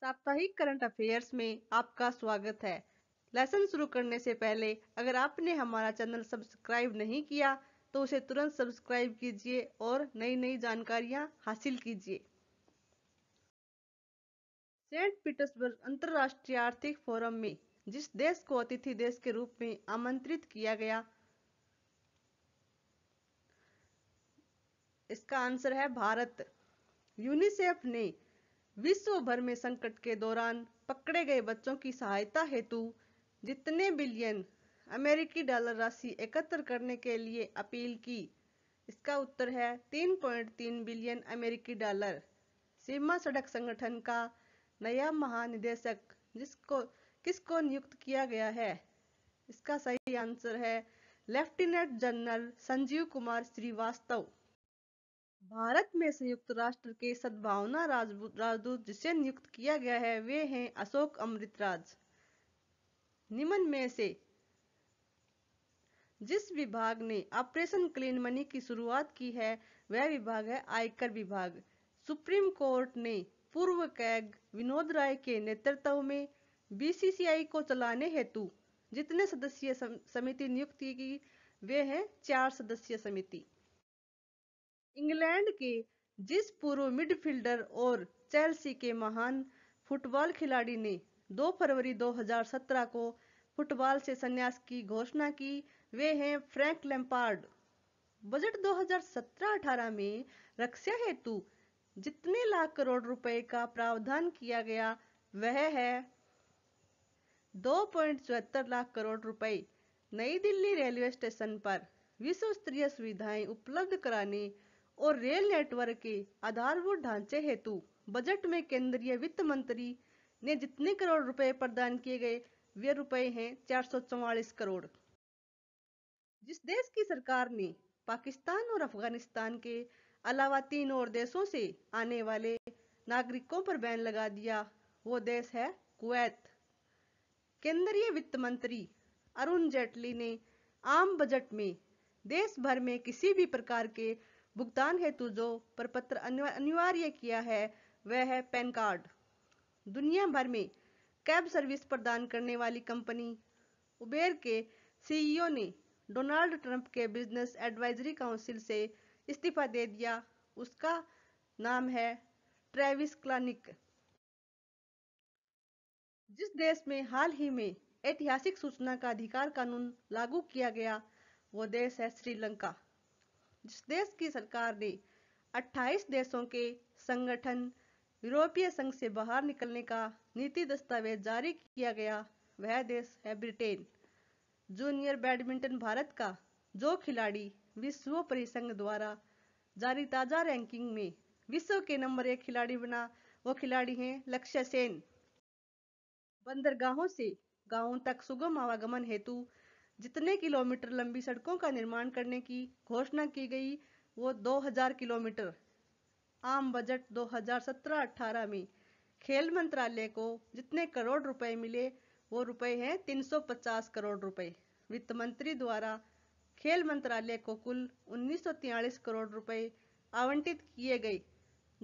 साप्ताहिक current affairs में आपका स्वागत है लेसन शुरू करने से पहले अगर आपने हमारा चैनल सब्सक्राइब नहीं किया तो उसे तुरंत सब्सक्राइब कीजिए और नई नई जानकारियां हासिल कीजिए सेंट पीटर्सबर्ग अंतर्राष्ट्रीय आर्थिक फोरम में जिस देश को अतिथि देश के रूप में आमंत्रित किया गया इसका आंसर है भारत यूनिसेफ ने विश्व भर में संकट के दौरान पकड़े गए बच्चों की सहायता हेतु जितने बिलियन अमेरिकी डॉलर राशि एकत्र करने के लिए अपील की इसका उत्तर है 3.3 बिलियन अमेरिकी डॉलर सीमा सड़क संगठन का नया महानिदेशक जिसको किसको नियुक्त किया गया है इसका सही आंसर है लेफ्टिनेंट जनरल संजीव कुमार श्रीवास्तव भारत में संयुक्त राष्ट्र के सद्भावना राजदूत जिसे नियुक्त किया गया है वे हैं अशोक अमृतराज निम्न में से जिस विभाग ने ऑपरेशन क्लीन मनी की शुरुआत की है वह विभाग है आयकर विभाग सुप्रीम कोर्ट ने पूर्व कैग विनोद राय के नेतृत्व में बीसीसीआई को चलाने हेतु जितने सदस्यीय समिति नियुक्त की वे हैं चार सदस्यीय समिति इंग्लैंड के जिस पूर्व मिडफील्डर और चेल्सी के महान फुटबॉल खिलाड़ी ने 2 फरवरी 2017 को फुटबॉल से संन्यास की घोषणा की वे हैं फ्रैंक लैम्पार्ड बजट 2017-18 में रक्षा हेतु जितने लाख करोड़ रुपए का प्रावधान किया गया वह है दो लाख करोड़ रुपए नई दिल्ली रेलवे स्टेशन पर विश्व स्तरीय सुविधाएं उपलब्ध कराने और रेल नेटवर्क के आधारभूत ढांचे हेतु बजट में केंद्रीय वित्त मंत्री ने जितने करोड़ रुपए प्रदान किए गए वे रुपए हैं चार करोड़ जिस देश की सरकार ने पाकिस्तान और अफगानिस्तान के अलावा तीन और देशों से आने वाले नागरिकों पर बैन लगा दिया वो देश है कुवैत केंद्रीय वित्त मंत्री अरुण जेटली ने आम बजट में देश भर में किसी भी प्रकार के भुगतान हेतु जो प्रपत्र अनिवार्य किया है वह है पैन कार्ड दुनिया भर में कैब सर्विस प्रदान करने वाली कंपनी उबेर के सीईओ e ने डोनाल्ड ट्रंप के बिजनेस एडवाइजरी काउंसिल से इस्तीफा दे दिया उसका नाम है ट्रेविस क्लानिक जिस देश में हाल ही में ऐतिहासिक सूचना का अधिकार कानून लागू किया गया वो देश है श्रीलंका जिस देश की सरकार ने 28 देशों के संगठन यूरोपीय संघ से बाहर निकलने का नीति दस्तावेज जारी किया गया वह देश है ब्रिटेन जूनियर बैडमिंटन भारत का जो खिलाड़ी विश्व परिसंघ द्वारा जारी ताजा रैंकिंग में विश्व के नंबर एक खिलाड़ी बना वो खिलाड़ी हैं लक्ष्य सेन बंदरगाहों से गांवों तक सुगम आवागमन हेतु जितने किलोमीटर लंबी सड़कों का निर्माण करने की घोषणा की गई वो 2000 किलोमीटर आम बजट 2017-18 में खेल मंत्रालय को जितने करोड़ रुपए मिले वो रुपए हैं 350 करोड़ रुपए वित्त मंत्री द्वारा खेल मंत्रालय को कुल उन्नीस करोड़ रुपए आवंटित किए गए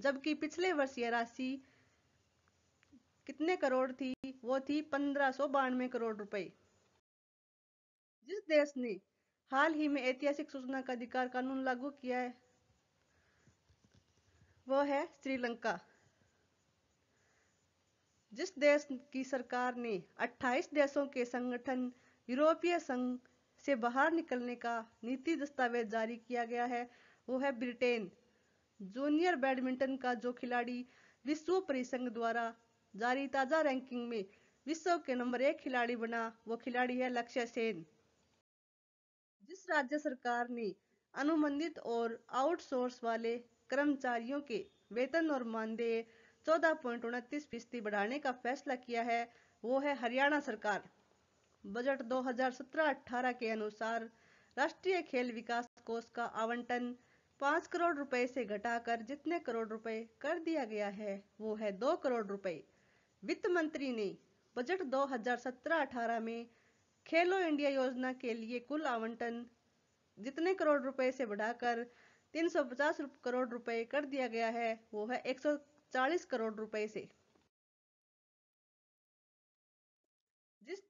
जबकि पिछले वर्ष यह राशि कितने करोड़ थी वो थी पंद्रह करोड़ रुपए जिस देश ने हाल ही में ऐतिहासिक सूचना का अधिकार कानून लागू किया है वह है श्रीलंका जिस देश की सरकार ने 28 देशों के संगठन यूरोपीय संघ से बाहर निकलने का नीति दस्तावेज जारी किया गया है वो है ब्रिटेन जूनियर बैडमिंटन का जो खिलाड़ी विश्व परिसंघ द्वारा जारी ताजा रैंकिंग में विश्व के नंबर एक खिलाड़ी बना वो खिलाड़ी है लक्ष्य सेन जिस राज्य सरकार ने अनुबंधित और आउटसोर्स वाले कर्मचारियों के वेतन और मानदेय चौदह पॉइंट उनतीस फीसदी बढ़ाने का फैसला किया है वो है हरियाणा सरकार बजट 2017-18 के अनुसार राष्ट्रीय खेल विकास कोष का आवंटन पाँच करोड़ रुपए से घटाकर जितने करोड़ रुपए कर दिया गया है वो है दो करोड़ रुपए वित्त मंत्री ने बजट 2017-18 में खेलो इंडिया योजना के लिए कुल आवंटन जितने करोड़ रुपए से बढ़ाकर 350 करोड़ रुपए कर दिया गया है वो है 140 करोड़ रुपए से जिस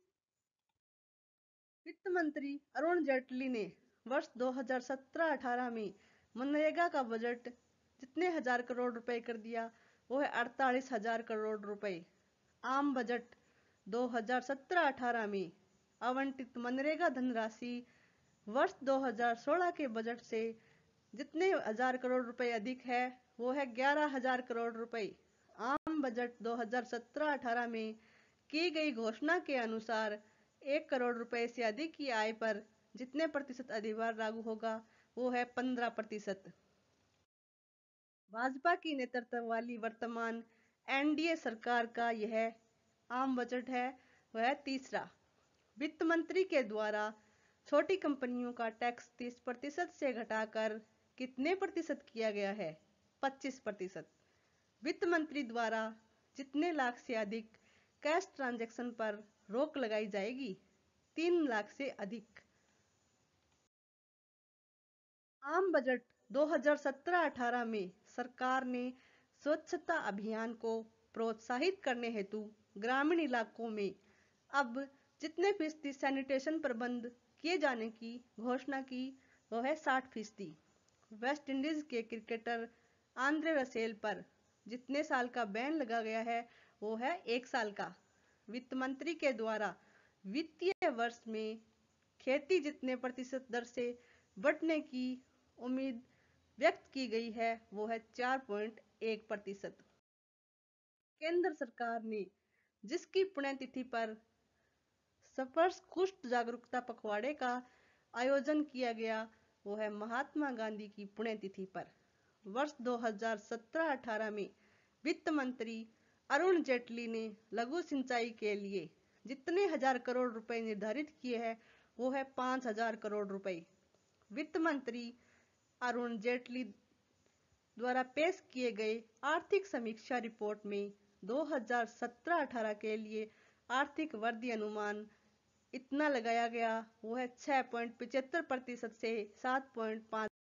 वित्त मंत्री अरुण जेटली ने वर्ष 2017-18 में मनरेगा का बजट जितने हजार करोड़ रुपए कर दिया वो है अड़तालीस हजार करोड़ रुपए आम बजट 2017-18 में आवंटित मनरेगा धनराशि वर्ष 2016 के बजट से जितने हजार करोड़ रुपए अधिक है वो है ग्यारह हजार करोड़ रुपए आम बजट 2017-18 में की गई घोषणा के अनुसार एक करोड़ रुपए से अधिक की आय पर जितने प्रतिशत अधिभार लागू होगा वो है पंद्रह प्रतिशत भाजपा की नेतृत्व वाली वर्तमान एनडीए सरकार का यह आम बजट है वह तीसरा वित्त मंत्री के द्वारा छोटी कंपनियों का टैक्स 30 प्रतिशत से घटाकर कितने प्रतिशत किया गया है 25 प्रतिशत वित्त मंत्री द्वारा जितने लाख से अधिक कैश ट्रांजैक्शन पर रोक लगाई जाएगी तीन लाख से अधिक आम बजट 2017-18 में सरकार ने स्वच्छता अभियान को प्रोत्साहित करने हेतु ग्रामीण इलाकों में अब जितने फीसदी सैनिटेशन प्रबंध किए जाने की घोषणा की वह है साठ फीसदी वेस्ट इंडीज के क्रिकेटर आंद्रे रसेल पर जितने साल का बैन लगा गया है वो है एक साल का वित्त मंत्री के द्वारा वित्तीय वर्ष में खेती जितने प्रतिशत दर से बढ़ने की उम्मीद व्यक्त की गई है वो है चार पॉइंट एक प्रतिशत केंद्र सरकार ने जिसकी पुण्यतिथि पर सफर्स कुष्ठ जागरूकता पखवाड़े का आयोजन किया गया वो है महात्मा गांधी की पुण्यतिथि पर वर्ष 2017-18 में वित्त मंत्री अरुण जेटली ने लघु सिंचाई के लिए जितने हजार करोड़ रुपए निर्धारित किए हैं वो है पांच हजार करोड़ रुपए वित्त मंत्री अरुण जेटली द्वारा पेश किए गए आर्थिक समीक्षा रिपोर्ट में 2017-18 के लिए आर्थिक वृद्धि अनुमान इतना लगाया गया वो है छह पॉइंट पिचहत्तर प्रतिशत से सात पॉइंट पाँच